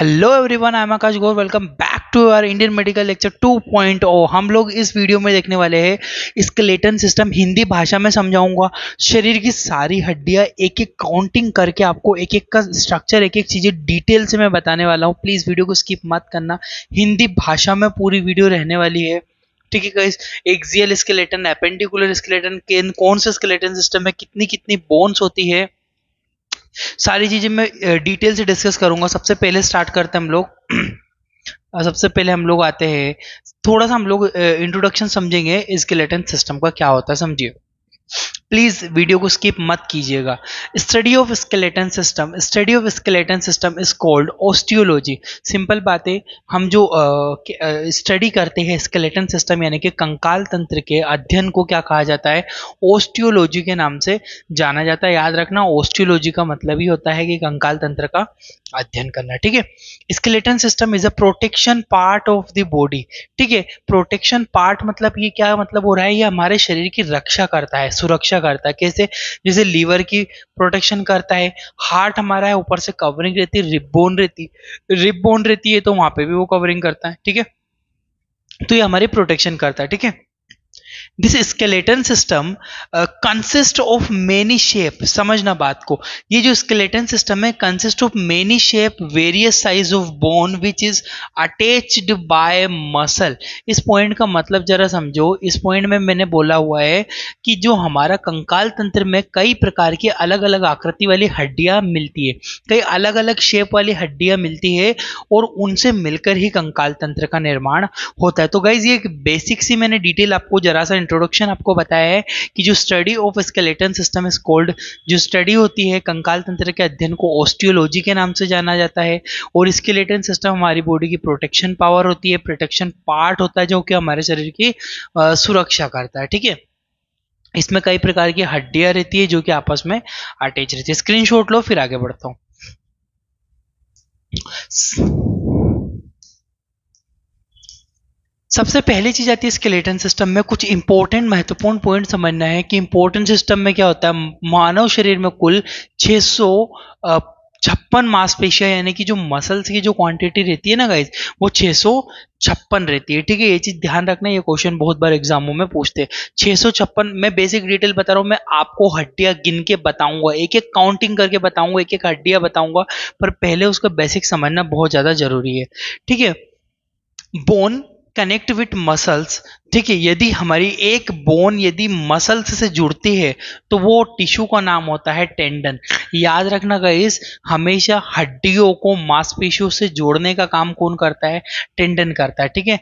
hello everyone I am Akash Gaur welcome back to our Indian medical lecture 2.0 हम लोग इस video में देखने वाले हैं स्केलेटन सिस्टम हिंदी भाषा में समझाऊंगा शरीर की सारी हड्डियां एक एक काउंटिंग करके आपको एक एक का स्ट्रक्चर एक एक चीज़ें डिटेल से मैं बताने वाला हूँ प्लीज़ वीडियो को स्किप मत करना हिंदी भाषा में पूरी वीडियो रहने वाली है ठीक है guys axial skeleton appendicular skeleton कौन सा स्केलेटन सिस्टम है कितनी कितनी बोन्स होती है सारी चीज़ें मैं डिटेल से डिस्कस करूंगा सबसे पहले स्टार्ट करते हैं हम लोग सबसे पहले हम लोग आते हैं थोड़ा सा हम लोग इंट्रोडक्शन समझेंगे स्केलेटन सिस्टम का क्या होता है समझिए प्लीज़ वीडियो को स्किप मत कीजिएगा study of skeleton system study of skeleton system is called osteology simple बातें हम जो स्टडी करते हैं स्केलेटन सिस्टम यानी कि कंकाल तंत्र के अध्ययन को क्या कहा जाता है ऑस्टियोलॉजी के नाम से जाना जाता है याद रखना ऑस्टियोलॉजी का मतलब ही होता है कि कंकाल तंत्र का अध्ययन करना ठीक है skeleton system is a protection part of the body ठीक है प्रोटेक्शन पार्ट मतलब ये क्या मतलब हो रहा है ये हमारे शरीर की रक्षा करता है सुरक्षा करता है कैसे जैसे लीवर की प्रोटेक्शन करता है हार्ट हमारा है ऊपर से कवरिंग रहती है रिबोन रहती रिबोन रहती है तो वहां पे भी वो कवरिंग करता है ठीक है तो ये हमारी प्रोटेक्शन करता है ठीक है this skeleton system consist of many shape समझना बात को ये जो स्केलेटन सिस्टम है consist of many shape various size of bone which is attached by muscle इस पॉइंट का मतलब जरा समझो इस पॉइंट में मैंने बोला हुआ है कि जो हमारा कंकाल तंत्र में कई प्रकार की अलग अलग आकृति वाली हड्डियां मिलती है कई अलग अलग शेप वाली हड्डियां मिलती है और उनसे मिलकर ही कंकाल तंत्र का निर्माण होता है तो गाइज ये बेसिक सी मैंने डिटेल आपको जरा सा इंट्रोडक्शन आपको बताया है कि जो study of skeleton system is called जो स्टडी होती है कंकाल तंत्र के अध्ययन को ऑस्टियोलॉजी के नाम से जाना जाता है और स्केलेटन सिस्टम हमारी बॉडी की प्रोटेक्शन पावर होती है प्रोटेक्शन पार्ट होता है जो कि हमारे शरीर की सुरक्षा करता है ठीक है इसमें कई प्रकार की हड्डियां रहती है जो कि आपस में अटैच रहती है स्क्रीनशॉट लो फिर आगे बढ़ता हूं सबसे पहली चीज आती है स्केलेटन सिस्टम में कुछ इंपॉर्टेंट महत्वपूर्ण पॉइंट समझना है कि इंपॉर्टेंट सिस्टम में क्या होता है मानव शरीर में कुल 600 छप्पन मांसपेशियां यानी कि जो मसल्स की जो क्वांटिटी रहती है ना गाइज वो छे सौ छप्पन रहती है ठीक है ये चीज़ ध्यान रखना ये क्वेश्चन बहुत बार एग्जामों में पूछते हैं छह सौ छप्पन मैं बेसिक डिटेल बता रहा हूँ मैं आपको हड्डियां गिन के बताऊंगा एक एक काउंटिंग करके बताऊंगा एक एक हड्डियां बताऊंगा पर पहले उसका बेसिक समझना बहुत ज़्यादा जरूरी है ठीक है बोन कनेक्ट विथ मसल्स ठीक है यदि हमारी एक बोन यदि मसल्स से जुड़ती है तो वो टिश्यू का नाम होता है टेंडन याद रखना गाइस हमेशा हड्डियों को मांसपेशियों से जोड़ने का काम कौन करता है टेंडन करता है ठीक है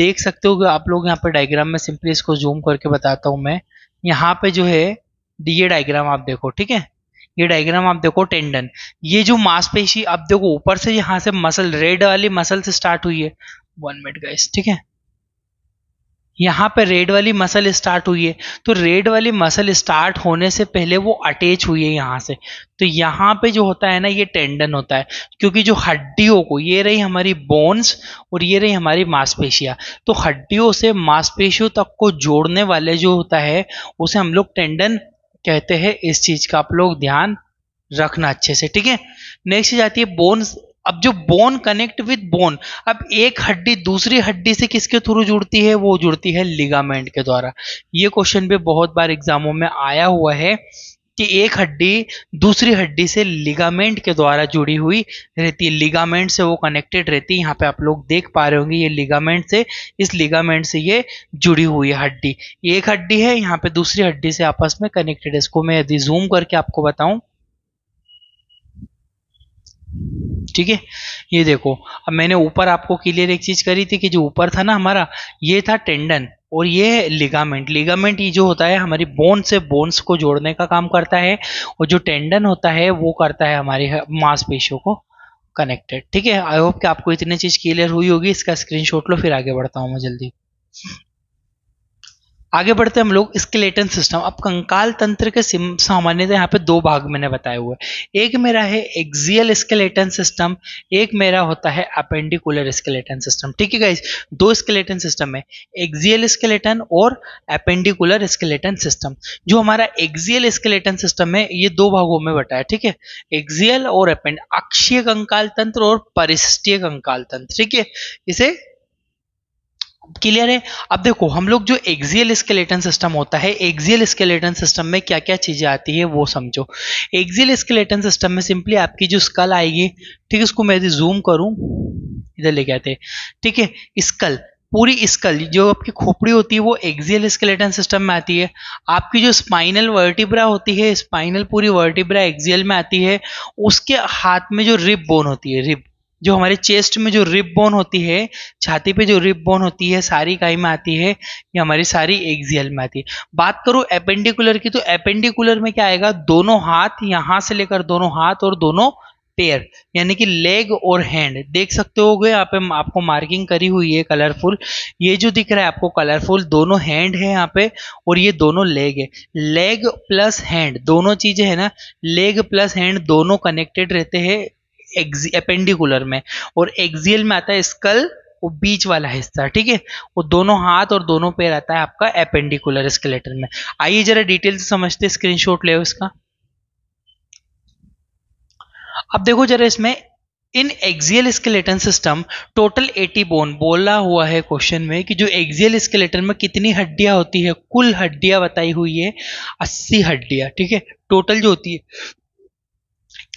देख सकते हो आप लोग यहाँ पे डायग्राम में सिंपली इसको जूम करके बताता हूँ मैं यहाँ पे जो है ये डायग्राम आप देखो ठीक है ये डायग्राम आप देखो टेंडन ये जो मांसपेशी आप देखो ऊपर से यहाँ से मसल रेड वाली मसल से स्टार्ट हुई है वन मिनट गाइस ठीक है यहाँ पे रेड वाली मसल स्टार्ट हुई है तो रेड वाली मसल स्टार्ट होने से पहले वो अटैच हुई है यहाँ से तो यहाँ पे जो होता है ना ये टेंडन होता है क्योंकि जो हड्डियों को ये रही हमारी बोन्स और ये रही हमारी मांसपेशियाँ तो हड्डियों से मांसपेशियों तक को जोड़ने वाले जो होता है उसे हम लोग टेंडन कहते हैं इस चीज़ का आप लोग ध्यान रखना अच्छे से ठीक है नेक्स्ट चीज आती है बोन्स अब जो बोन कनेक्ट विद बोन अब एक हड्डी दूसरी हड्डी से किसके थ्रू जुड़ती है वो जुड़ती है लिगामेंट के द्वारा ये क्वेश्चन भी बहुत बार एग्जामों में आया हुआ है कि एक हड्डी दूसरी हड्डी से लिगामेंट के द्वारा जुड़ी हुई रहती है लिगामेंट से वो कनेक्टेड रहती है यहाँ पे आप लोग देख पा रहे होंगे ये लिगामेंट से इस लिगामेंट से ये जुड़ी हुई है हड्डी एक हड्डी है यहाँ पे दूसरी हड्डी से आपस में कनेक्टेड है इसको मैं यदि जूम करके आपको बताऊं ठीक है ये देखो अब मैंने ऊपर आपको क्लियर एक चीज करी थी कि जो ऊपर था ना हमारा ये था टेंडन और ये लिगामेंट लिगामेंट ये जो होता है हमारी बोन से बोन्स को जोड़ने का काम करता है और जो टेंडन होता है वो करता है हमारी मांसपेशियों को कनेक्टेड ठीक है आई होप कि आपको इतनी चीज क्लियर हुई होगी इसका स्क्रीनशॉट लो फिर आगे बढ़ता हूँ मैं जल्दी आगे बढ़ते हम लोग स्केलेटन सिस्टम अब कंकाल तंत्र के सामान्यतः यहाँ पे दो भाग मैंने बताए हुए एक मेरा है एक्सियल स्केलेटन सिस्टम एक मेरा होता है अपेंडिकुलर स्केलेटन सिस्टम ठीक है गाइज दो स्केलेटन सिस्टम है एक्सियल स्केलेटन और अपेंडिकुलर स्केलेटन सिस्टम जो हमारा एक्सियल स्केलेटन सिस्टम है ये दो भागों में बटा है ठीक है एक्सियल और अपेंड अक्षीय कंकाल तंत्र और परिष्टीय कंकाल तंत्र ठीक है इसे क्लियर है अब देखो हम लोग जो एक्सियल स्केलेटन सिस्टम होता है एक्सियल स्केलेटन सिस्टम में क्या क्या चीजें आती है वो समझो एक्सियल स्केलेटन सिस्टम में सिंपली आपकी जो स्कल आएगी ठीक है इसको मैं यदि जूम करूं इधर लेके आते ठीक है स्कल पूरी स्कल जो आपकी खोपड़ी होती है वो एक्सियल स्केलेटन सिस्टम में आती है आपकी जो स्पाइनल वर्टिब्रा होती है स्पाइनल पूरी वर्टिब्रा एक्सियल में आती है उसके हाथ में जो रिब बोन होती है रिब जो हमारे चेस्ट में जो रिब बोन होती है छाती पे जो रिब बोन होती है सारी काई में आती है या हमारी सारी एक्सियल में आती है बात करूँ एपेंडिकुलर की तो एपेंडिकुलर में क्या आएगा दोनों हाथ यहां से लेकर दोनों हाथ और दोनों पेयर यानी कि लेग और हैंड देख सकते हो यहाँ पे आपको मार्किंग करी हुई है कलरफुल ये जो दिख रहा है आपको कलरफुल दोनों हैंड है यहाँ पे और ये दोनों लेग है लेग प्लस हैंड दोनों चीजें है ना लेग प्लस हैंड दोनों कनेक्टेड रहते हैं एपेंडिकुलर में और एक्सियल में आता है स्कल वो बीच वाला हिस्सा ठीक है वो दोनों हाथ और दोनों पैर आता है आपका एपेंडिकुलर स्केलेटन में आइए जरा डिटेल से समझते स्क्रीनशॉट ले इसका अब देखो जरा इसमें इन axial skeleton system total 80 bone बोला हुआ है क्वेश्चन में कि जो एक्सियल स्केलेटन में कितनी हड्डियां होती है कुल हड्डियां बताई हुई है 80 हड्डियां ठीक है टोटल जो होती है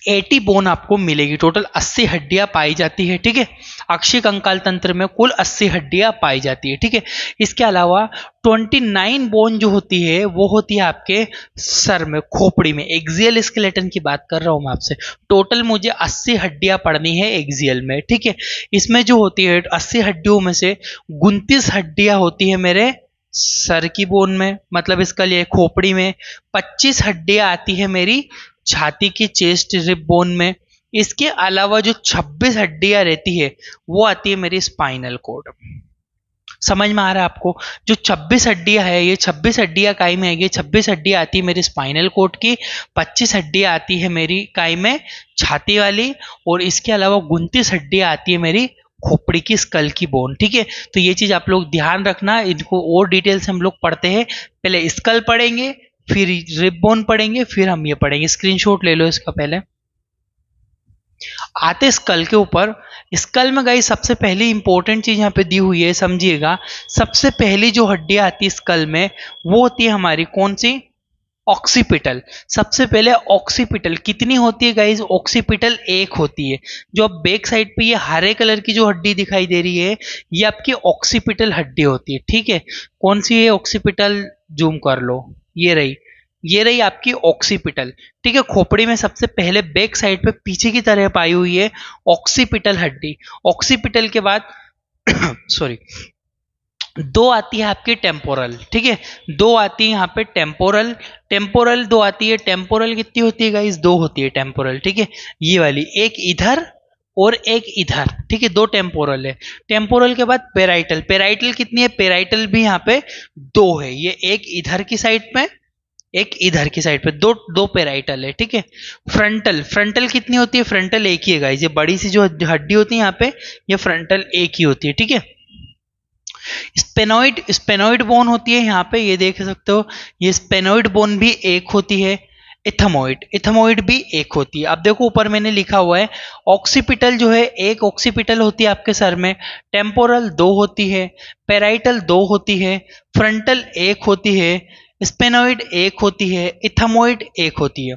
80 बोन आपको मिलेगी टोटल 80 हड्डियां पाई जाती है ठीक है अक्षय कंकाल तंत्र में कुल 80 हड्डियां पाई जाती है ठीक है इसके अलावा 29 बोन जो होती है वो होती है आपके सर में खोपड़ी में एक्सियल स्केलेटन की बात कर रहा हूं मैं आपसे टोटल मुझे 80 हड्डियां पड़नी है एक्सियल में ठीक है इसमें जो होती है अस्सी हड्डियों में से उनतीस हड्डियां होती है मेरे सर की बोन में मतलब इसका लिए खोपड़ी में 25 हड्डियां आती है मेरी छाती की चेस्ट रिप बोन में इसके अलावा जो 26 हड्डियां रहती है वो आती है मेरी स्पाइनल कोड समझ में आ रहा है आपको जो 26 हड्डियां है ये 26 हड्डियां काई में है ये 26 हड्डियां आती है मेरी स्पाइनल कोड की 25 हड्डियां आती है मेरी काई में छाती वाली और इसके अलावा उनतीस हड्डियां आती है मेरी खोपड़ी की स्कल की बोन ठीक है तो ये चीज आप लोग ध्यान रखना इनको और डिटेल से हम लोग पढ़ते हैं पहले स्कल पढ़ेंगे फिर बोन पढ़ेंगे फिर हम ये पढ़ेंगे स्क्रीनशॉट ले लो इसका पहले आते स्कल के ऊपर स्कल में गई सबसे पहली इंपॉर्टेंट चीज यहां पे दी हुई है समझिएगा सबसे पहली जो हड्डी आती है स्कल में वो होती है हमारी कौन सी ऑक्सीपिटल सबसे पहले ऑक्सीपिटल कितनी होती है गाइज ऑक्सीपिटल एक होती है जो आप बैक साइड पे ये हरे कलर की जो हड्डी दिखाई दे रही है ये आपकी ऑक्सीपिटल हड्डी होती है ठीक है कौन सी है ऑक्सीपिटल जूम कर लो ये रही ये रही आपकी ऑक्सीपिटल ठीक है खोपड़ी में सबसे पहले बैक साइड पे पीछे की तरह पाई हुई है ऑक्सीपिटल हड्डी ऑक्सीपिटल के बाद सॉरी दो आती है आपकी टेम्पोरल ठीक है दो आती है यहाँ पे टेम्पोरल टेम्पोरल दो आती है टेम्पोरल कितनी होती है गाइस दो होती है टेम्पोरल ठीक है ये वाली एक इधर और एक इधर ठीक है दो टेम्पोरल है टेम्पोरल के बाद पेराइटल पेराइटल कितनी है पेराइटल भी यहाँ पे दो है ये एक इधर की साइड में एक इधर की साइड पे दो दो पेराइटल है ठीक है फ्रंटल फ्रंटल कितनी होती है फ्रंटल एक ही है ये बड़ी सी जो हड्डी होती है यहाँ पे ये फ्रंटल एक ही होती है ठीक है स्पेनोइड स्पेनोइड बोन होती है यहाँ पे ये देख सकते हो ये स्पेनोइड बोन भी एक होती है इथमोइड इथमोइड भी एक होती है अब देखो ऊपर मैंने लिखा हुआ है ऑक्सीपिटल जो है एक ऑक्सीपिटल होती है आपके सर में टेम्पोरल दो होती है पेराइटल दो होती है फ्रंटल एक होती है स्पेनोइड एक होती है इथमोइड एक होती है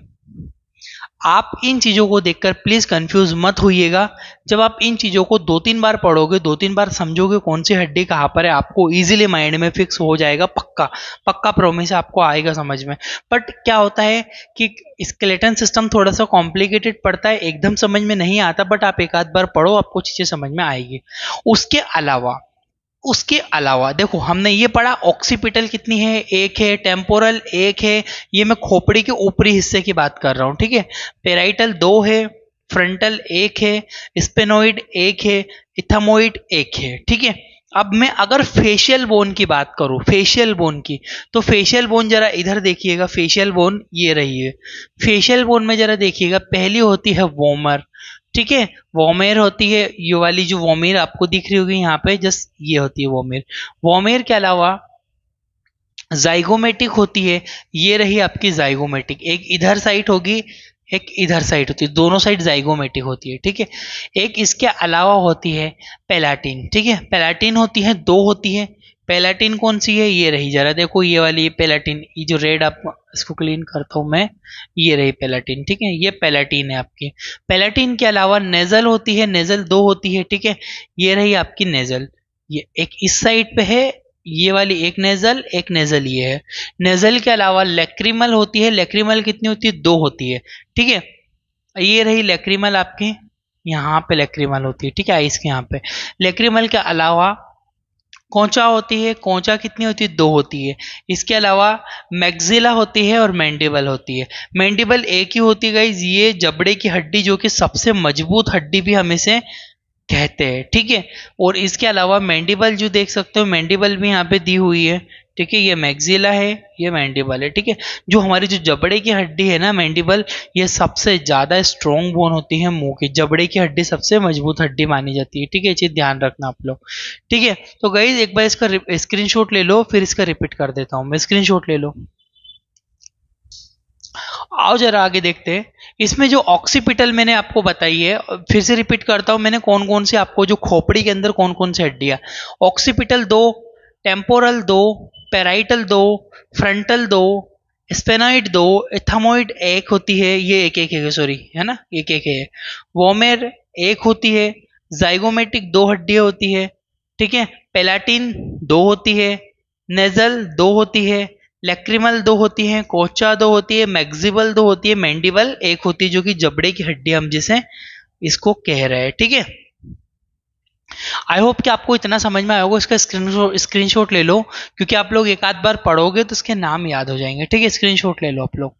आप इन चीज़ों को देखकर प्लीज़ कंफ्यूज मत होइएगा जब आप इन चीज़ों को दो तीन बार पढ़ोगे दो तीन बार समझोगे कौन सी हड्डी कहाँ पर है आपको इजीली माइंड में फिक्स हो जाएगा पक्का पक्का प्रोमिस आपको आएगा समझ में बट क्या होता है कि स्केलेटन सिस्टम थोड़ा सा कॉम्प्लिकेटेड पड़ता है एकदम समझ में नहीं आता बट आप एक आध बार पढ़ो आपको चीज़ें समझ में आएगी उसके अलावा उसके अलावा देखो हमने ये पढ़ा ऑक्सीपिटल कितनी है एक है टेम्पोरल एक है ये मैं खोपड़ी के ऊपरी हिस्से की बात कर रहा हूँ ठीक है पेराइटल दो है फ्रंटल एक है स्पेनोइड एक है इथामोइड एक है ठीक है अब मैं अगर फेशियल बोन की बात करूँ फेशियल बोन की तो फेशियल बोन जरा इधर देखिएगा फेशियल बोन ये रही है फेशियल बोन में जरा देखिएगा पहली होती है वोमर ठीक है वोमेर होती है ये वाली जो वोमेर आपको दिख रही होगी यहाँ पे जस्ट ये होती है वोमेर वोमेर के अलावा जाइगोमेटिक होती है ये रही आपकी जाइगोमेटिक एक इधर साइड होगी एक इधर साइड होती है दोनों साइड जाइगोमेटिक होती है ठीक है एक इसके अलावा होती है पेलाटिन ठीक है पेलाटिन होती है दो होती है पेलेटिन कौन सी है ये रही जरा देखो ये वाली पेलेटिन ये जो रेड आप इसको क्लीन करता हूँ मैं ये रही पेलेटिन ठीक है ये पेलेटिन है आपकी पेलेटिन के अलावा नेजल होती है नेजल दो होती है ठीक है ये रही आपकी नेजल ये एक इस साइड पे है ये वाली एक नेजल एक नेजल ये है नेजल के अलावा लेक्रीमल होती है लेक्रीमल कितनी होती है दो होती है ठीक है ये रही लेक्रीमल आपकी यहाँ पे लेक्रीमल होती है ठीक है आइस के यहाँ पे लेक्रीमल के अलावा कोंचा होती है कोंचा कितनी होती है दो होती है इसके अलावा मैगजिला होती है और मैंडिबल होती है मैंडिबल एक ही होती है ये जबड़े की हड्डी जो कि सबसे मजबूत हड्डी भी हमें से कहते हैं ठीक है और इसके अलावा मैंडिबल जो देख सकते हो मैंडिबल भी यहाँ पे दी हुई है ठीक है ये मैगजिला है ये मैंडिबल है ठीक है जो हमारी जो जबड़े की हड्डी है ना मैंडिबल ये सबसे ज़्यादा स्ट्रॉन्ग बोन होती है मुंह की जबड़े की हड्डी सबसे मजबूत हड्डी मानी जाती है ठीक है चीज़ ध्यान रखना आप लोग ठीक है तो गई एक बार इसका स्क्रीन ले लो फिर इसका रिपीट कर देता हूँ मैं स्क्रीन ले लो आओ जरा आगे देखते हैं इसमें जो ऑक्सीपिटल मैंने आपको बताई है फिर से रिपीट करता हूं मैंने कौन कौन से आपको जो खोपड़ी के अंदर कौन कौन सी हड्डियां ऑक्सीपिटल दो टेम्पोरल दो पेराइटल दो फ्रंटल दो स्पेनाइड दो इथामोइड एक होती है ये एक एक है सॉरी है ना एक एक है वोमेर एक होती है जाइगोमेटिक दो हड्डियाँ होती है ठीक है पेलाटिन दो होती है नेजल दो होती है लेक्रिमल दो होती है कोचा दो होती है मैग्जिबल दो होती है मैंडिबल एक होती है जो कि जबड़े की हड्डी हम जिसे इसको कह रहे हैं ठीक है आई होप कि आपको इतना समझ में आया होगा इसका स्क्रीन स्क्रीनशॉट ले लो क्योंकि आप लोग एक आध बार पढ़ोगे तो इसके नाम याद हो जाएंगे ठीक है स्क्रीनशॉट ले लो आप लोग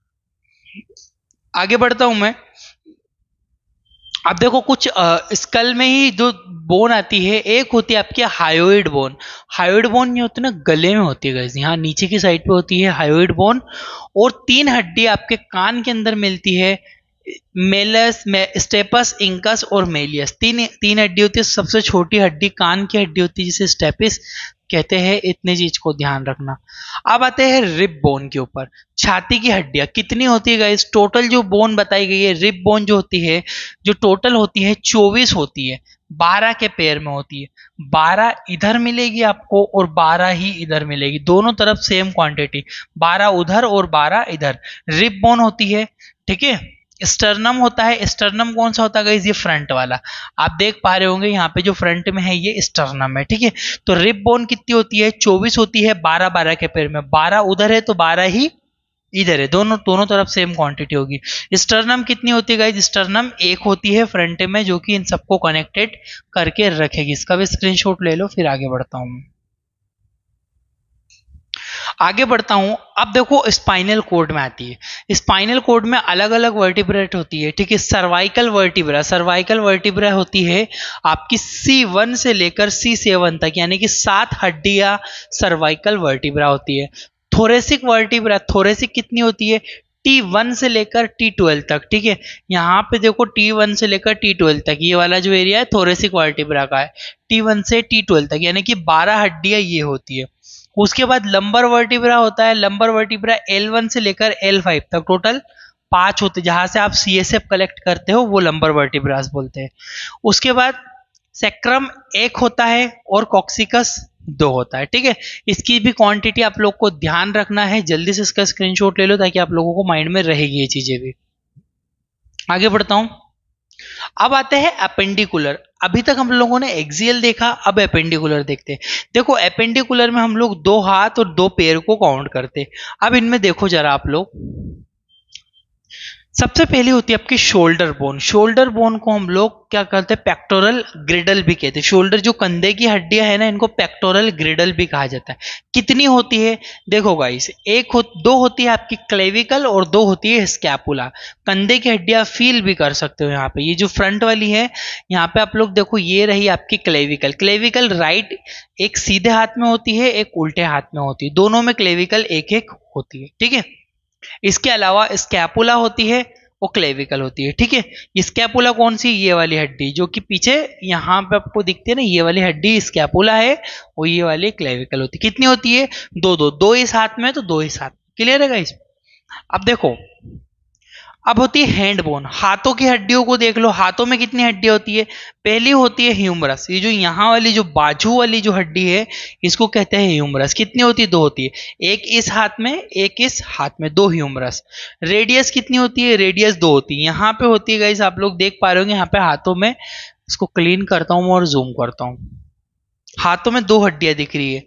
आगे बढ़ता हूं मैं अब देखो कुछ स्कल में ही जो बोन आती है एक होती है आपकी हायोइड बोन हायोइड बोन ये होती है ना गले में होती है यहाँ नीचे की साइड पे होती है हायोइड बोन और तीन हड्डी आपके कान के अंदर मिलती है मेलस मे, स्टेपस इंकस और मेलियस तीन तीन हड्डी होती है सबसे छोटी हड्डी कान की हड्डी होती है जिसे स्टेपिस कहते हैं इतनी चीज को ध्यान रखना अब आते हैं रिब बोन के ऊपर छाती की हड्डियां कितनी होती है गाइस टोटल जो बोन बताई गई है रिब बोन जो होती है जो टोटल होती है चौबीस होती है बारह के पैर में होती है बारह इधर मिलेगी आपको और बारह ही इधर मिलेगी दोनों तरफ सेम क्वांटिटी बारह उधर और बारह इधर रिब बोन होती है ठीक है स्टर्नम होता है स्टर्नम कौन सा होता है ये फ्रंट वाला आप देख पा रहे होंगे यहाँ पे जो फ्रंट में है ये स्टर्नम है ठीक है तो रिप बोन कितनी होती है चौबीस होती है बारह बारह के पेड़ में बारह उधर है तो बारह ही इधर है दोनों दोनों तरफ सेम क्वांटिटी होगी स्टर्नम कितनी होती है स्टर्नम एक होती है फ्रंट में जो कि इन सबको कनेक्टेड करके रखेगी इसका भी स्क्रीनशॉट ले लो फिर आगे बढ़ता हूँ आगे बढ़ता हूँ अब देखो स्पाइनल कोड में आती है स्पाइनल कोड में अलग अलग वर्टिब्रेट होती है ठीक है सर्वाइकल वर्टिब्रा सर्वाइकल वर्टिब्रा होती है आपकी सी वन से लेकर सी सेवन तक यानी कि सात हड्डियाँ सर्वाइकल वर्टिब्रा होती है थोरेसिक वर्टिब्रा थोरेसिक कितनी होती है टी वन से लेकर टी ट्वेल्व तक ठीक है यहाँ पे देखो टी वन से लेकर टी ट्वेल्व तक ये वाला जो एरिया है थोरेसिक वर्टिब्रा का है टी वन से टी ट्वेल्व तक यानी कि बारह हड्डियाँ ये होती है उसके बाद लंबर वर्टिब्रा होता है लंबर वर्टिब्रा L1 से लेकर L5 तक टोटल पांच होते जहां से आप सी एस एफ कलेक्ट करते हो वो लंबर वर्टिब्रास बोलते हैं उसके बाद सेक्रम एक होता है और कॉक्सिकस दो होता है ठीक है इसकी भी क्वांटिटी आप लोग को ध्यान रखना है जल्दी से इसका स्क्रीनशॉट ले लो ताकि आप लोगों को माइंड में रहेगी ये चीजें भी आगे बढ़ता हूं अब आते हैं अपेंडिकुलर अभी तक हम लोगों ने एक्सियल देखा अब अपेंडिकुलर देखते हैं देखो अपेंडिकुलर में हम लोग दो हाथ और दो पैर को काउंट करते अब इनमें देखो जरा आप लोग सबसे पहली होती है आपकी शोल्डर बोन शोल्डर बोन को हम लोग क्या करते हैं पेक्टोरल ग्रिडल भी कहते हैं शोल्डर जो कंधे की हड्डियां है ना इनको पेक्टोरल ग्रिडल भी कहा जाता है कितनी होती है देखो गाइस एक हो दो होती है आपकी क्लेविकल और दो होती है स्कैपुला कंधे की हड्डियां फील भी कर सकते हो यहाँ पे ये जो फ्रंट वाली है यहाँ पे आप लोग देखो ये रही आपकी क्लेविकल क्लेविकल राइट एक सीधे हाथ में होती है एक उल्टे हाथ में होती है दोनों में क्लेविकल एक एक होती है ठीक है इसके अलावा स्कैपुला होती है वो क्लेविकल होती है ठीक है स्कैपुला कौन सी ये वाली हड्डी जो कि पीछे यहाँ पे आपको दिखती है ना ये वाली हड्डी स्कैपुला है वो ये वाली क्लेविकल होती है कितनी होती है दो दो दो इस हाथ में तो दो इस हाथ क्लियर है इसमें अब देखो अब होती है हैंड बोन हाथों की हड्डियों को देख लो हाथों में कितनी हड्डी होती है पहली होती है ह्यूमरस ये जो यहाँ वाली जो बाजू वाली जो हड्डी है इसको कहते हैं ह्यूमरस कितनी होती है दो होती है एक इस हाथ में एक इस हाथ में दो ह्यूमरस रेडियस कितनी होती है रेडियस दो होती है यहाँ पे होती है गाइस आप लोग देख पा रहे होंगे यहाँ पे हाथों में इसको क्लीन करता हूँ और जूम करता हूँ हाथों में दो हड्डियां दिख रही है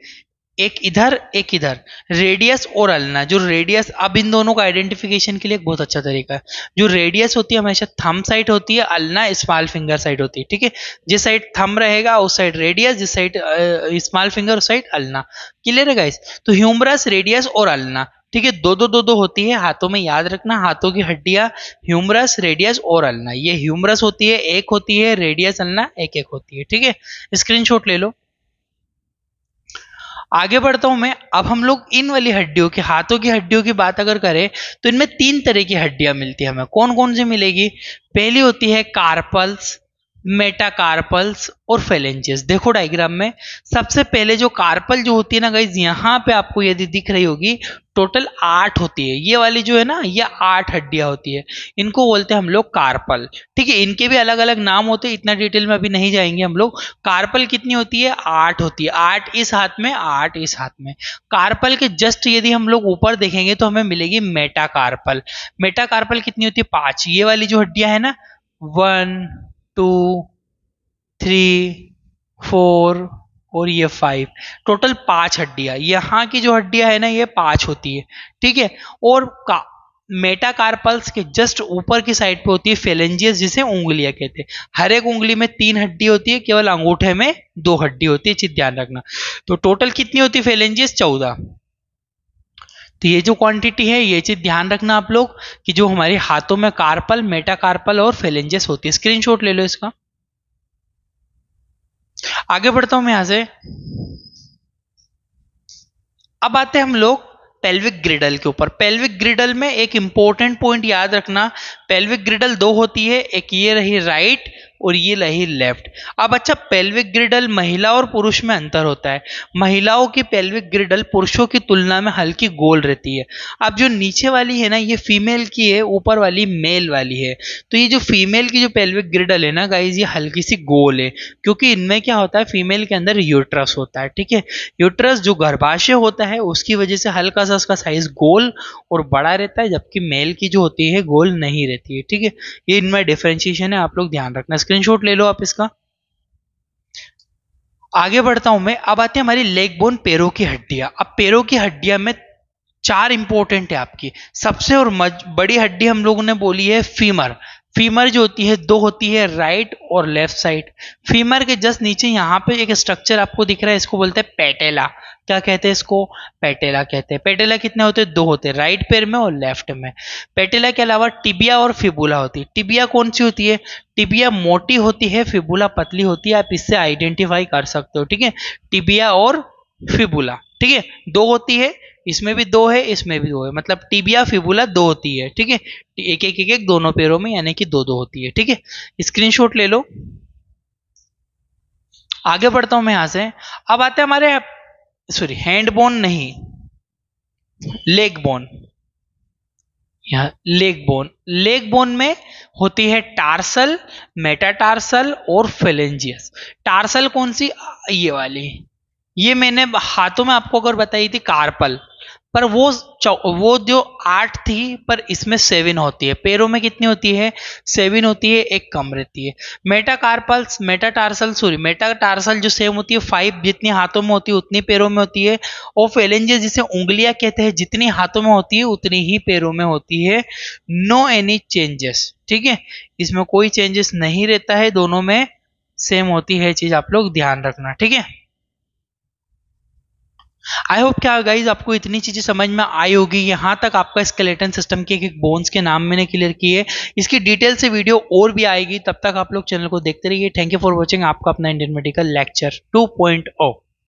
एक इधर एक इधर रेडियस और अल्ना जो रेडियस अब इन दोनों का आइडेंटिफिकेशन के लिए एक बहुत अच्छा तरीका है जो रेडियस होती है हमेशा थम साइड होती है अल्ना स्मॉल फिंगर साइड होती है ठीक है जिस साइड थम रहेगा उस साइड रेडियस जिस साइड स्मॉल फिंगर उस साइड अल्ना क्लियर है गाइस तो ह्यूमरस रेडियस और अल्ना ठीक है दो दो दो दो होती है हाथों में याद रखना हाथों की हड्डियां ह्यूमरस रेडियस और अल्ना ये ह्यूमरस होती है एक होती है रेडियस अल्ना एक एक होती है ठीक है स्क्रीनशॉट ले लो आगे बढ़ता हूं मैं अब हम लोग इन वाली हड्डियों की हाथों की हड्डियों की बात अगर करें तो इनमें तीन तरह की हड्डियां मिलती है हमें कौन कौन सी मिलेगी पहली होती है कार्पल्स मेटाकार्पल्स और फेलेंजेस देखो डायग्राम में सबसे पहले जो कार्पल जो होती है ना गाइज यहाँ पे आपको यदि दिख रही होगी टोटल आठ होती है ये वाली जो है ना ये आठ हड्डियां होती है इनको बोलते हैं हम लोग कार्पल ठीक है इनके भी अलग अलग नाम होते हैं इतना डिटेल में अभी नहीं जाएंगे हम लोग कार्पल कितनी होती है आठ होती है आठ इस हाथ में आठ इस हाथ में कार्पल के जस्ट यदि हम लोग ऊपर देखेंगे तो हमें मिलेगी मेटाकार्पल मेटाकार्पल कितनी होती है पांच ये वाली जो हड्डियां है ना वन टू थ्री फोर और ये फाइव टोटल पांच हड्डियां यहाँ की जो हड्डियां है ना ये पांच होती है ठीक है और का मेटाकार्पल्स के जस्ट ऊपर की साइड पे होती है फेलेंजियस जिसे उंगलियां कहते हैं हर एक उंगली में तीन हड्डी होती है केवल अंगूठे में दो हड्डी होती है चीज ध्यान रखना तो टोटल कितनी होती है फेलेंजियस चौदह तो ये जो क्वांटिटी है ये चीज ध्यान रखना आप लोग कि जो हमारे हाथों में कार्पल मेटाकार्पल और फेलेंजेस होती है स्क्रीनशॉट ले लो इसका आगे बढ़ता हूं मैं यहां से अब आते हैं हम लोग पेल्विक ग्रिडल के ऊपर पेल्विक ग्रिडल में एक इंपॉर्टेंट पॉइंट याद रखना पेल्विक ग्रिडल दो होती है एक ये रही राइट और ये रही लेफ्ट अब अच्छा पेल्विक ग्रिडल महिला और पुरुष में अंतर होता है महिलाओं की पेल्विक ग्रिडल पुरुषों की तुलना में हल्की गोल रहती है अब जो नीचे वाली है ना ये फीमेल की है ऊपर वाली मेल वाली है तो ये जो फीमेल की जो पेल्विक ग्रिडल है ना गाइज ये हल्की सी गोल है क्योंकि इनमें क्या होता है फीमेल के अंदर यूट्रस होता है ठीक है यूट्रस जो गर्भाशय होता है उसकी वजह से हल्का सा उसका साइज गोल और बड़ा रहता है जबकि मेल की जो होती है गोल नहीं रहती है ठीक है ये इनमें डिफ्रेंशिएशन है आप लोग ध्यान रखना स्क्रीनशॉट ले लो आप इसका आगे बढ़ता हूं मैं अब आते हैं हमारी लेग बोन पैरों की हड्डियां अब पैरों की हड्डियां में चार इंपॉर्टेंट है आपकी सबसे और बड़ी हड्डी हम लोगों ने बोली है फीमर फीमर जो होती है दो होती है राइट और लेफ्ट साइड फीमर के जस्ट नीचे यहाँ पे एक स्ट्रक्चर आपको दिख रहा है इसको बोलते हैं पेटेला क्या कहते हैं इसको पेटेला कहते हैं पेटेला कितने होते हैं दो होते हैं राइट पैर में और लेफ्ट में पेटेला के अलावा टिबिया और फिबुला होती है टिबिया कौन सी होती है टिबिया मोटी होती है फिबुला पतली होती है आप इससे आइडेंटिफाई कर सकते हो ठीक है टिबिया और फिबुला ठीक है दो होती है इसमें भी दो है इसमें भी दो है मतलब टीबिया फिबुला दो होती है ठीक है एक एक एक एक दोनों पैरों में यानी कि दो दो होती है ठीक है स्क्रीनशॉट ले लो आगे बढ़ता हूं मैं यहां से अब आते हैं हमारे सॉरी हैंड बोन नहीं लेग बोन यहां लेग बोन लेग बोन में होती है टार्सल मेटाटार्सल और फेलेंजियस टार्सल कौन सी ये वाली ये मैंने हाथों में आपको अगर बताई थी कार्पल पर वो वो जो आठ थी पर इसमें सेवन होती है पैरों में कितनी होती है सेवन होती है एक कम रहती है meta meta metatarsal sorry metatarsal जो सेम होती है फाइव जितनी हाथों में होती है उतनी पैरों में होती है और फेलेंजे जिसे उंगलियां कहते हैं जितनी हाथों में होती है उतनी ही पैरों में होती है नो एनी चेंजेस ठीक है इसमें कोई चेंजेस नहीं रहता है दोनों में सेम होती है चीज आप लोग ध्यान रखना ठीक है आई होप क्या गाइज आपको इतनी चीज़ें समझ में आई होगी यहाँ तक आपका स्केलेटन सिस्टम के एक बोन्स के नाम मैंने क्लियर की है इसकी डिटेल से वीडियो और भी आएगी तब तक आप लोग चैनल को देखते रहिए थैंक यू फॉर वॉचिंग आपका अपना इंडियन मेडिकल लेक्चर ऑफ